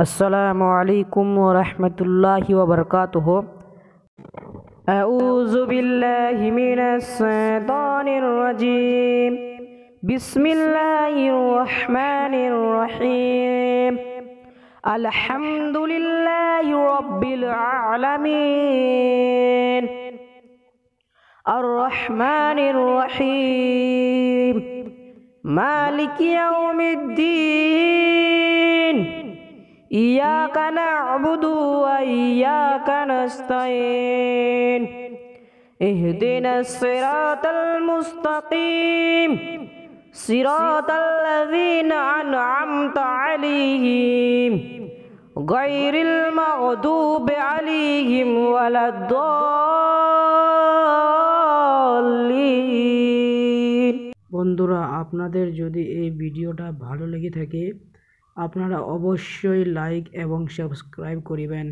السلام عليكم ورحمة الله وبركاته أعوذ بالله من الشيطان الرجيم بسم الله الرحمن الرحيم الحمد لله رب العالمين الرحمن الرحيم مالك يوم الدين إياك نعبد وإياك نستعين اهدنا الصراط المستقيم صراط الذين أنعمت عليهم غير المغضوب عليهم ولا الضالين বন্ধুরা আপনাদের যদি এই ভিডিওটা ভালো লেগে থাকে আপনারা অবশ্যই লাইক এবং সাবস্ক্রাইব করিবেন